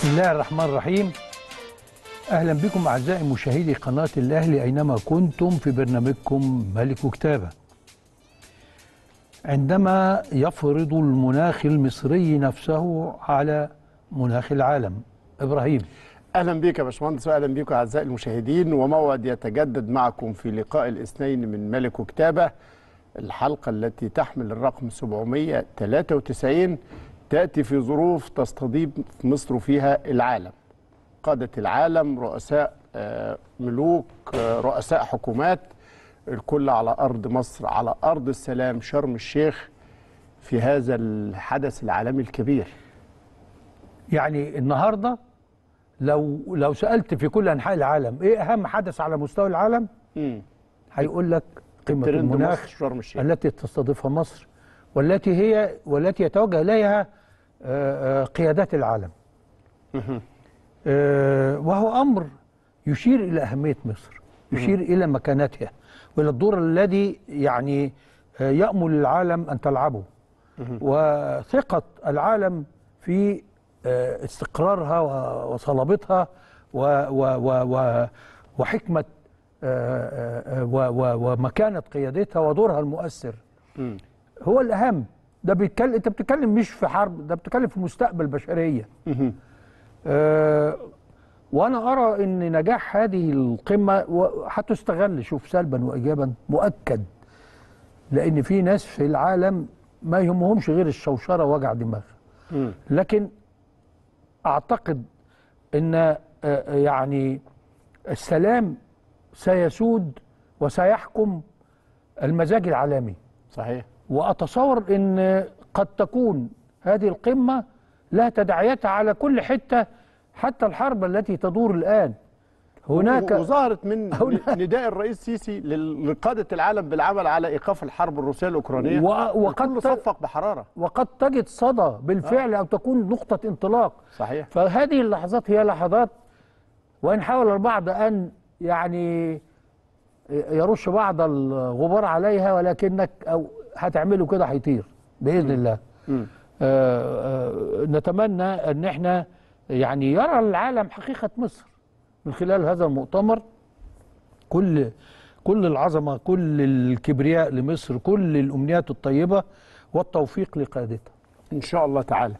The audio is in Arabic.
بسم الله الرحمن الرحيم أهلا بكم أعزائي مشاهدي قناة الأهلي أينما كنتم في برنامجكم ملك كتابة عندما يفرض المناخ المصري نفسه على مناخ العالم إبراهيم اهلا بك يا باشمهندس واهلا بكم اعزائي المشاهدين وموعد يتجدد معكم في لقاء الاثنين من ملك وكتابه الحلقه التي تحمل الرقم 793 تأتي في ظروف تستضيف مصر فيها العالم قادة العالم رؤساء آه، ملوك آه، رؤساء حكومات الكل على أرض مصر على أرض السلام شرم الشيخ في هذا الحدث العالمي الكبير يعني النهاردة لو لو سألت في كل أنحاء العالم إيه أهم حدث على مستوى العالم هيقول لك قمة المناخ التي تستضيفها مصر والتي هي والتي يتوجه إليها آه، آه، قيادات العالم آه، وهو أمر يشير إلى أهمية مصر يشير إلى مكانتها وإلى الدور الذي يعني يأمل العالم أن تلعبه وثقة العالم في استقرارها وصلابتها وحكمة ومكانة قيادتها ودورها المؤثر هو الأهم ده بيتكلم انت بتتكلم مش في حرب ده بتتكلم في مستقبل بشريه آه وانا ارى ان نجاح هذه القمه هتستغل شوف سلبا وايجابا مؤكد لان في ناس في العالم ما يهمهمش غير الشوشره وجع دماغ لكن اعتقد ان آه، يعني السلام سيسود وسيحكم المزاج العالمي صحيح وأتصور أن قد تكون هذه القمة لها تداعياتها على كل حتة حتى الحرب التي تدور الآن هناك وظهرت من نداء الرئيس السيسي لقادة العالم بالعمل على إيقاف الحرب الروسية الأوكرانية و... وقد صفق بحرارة وقد تجد صدى بالفعل أو آه. تكون نقطة انطلاق صحيح فهذه اللحظات هي لحظات وإن حاول البعض أن يعني يرش بعض الغبار عليها ولكنك أو هتعمله كده هيطير باذن الله آه، آه، نتمنى ان احنا يعني يرى العالم حقيقه مصر من خلال هذا المؤتمر كل كل العظمه كل الكبرياء لمصر كل الامنيات الطيبه والتوفيق لقادتها ان شاء الله تعالى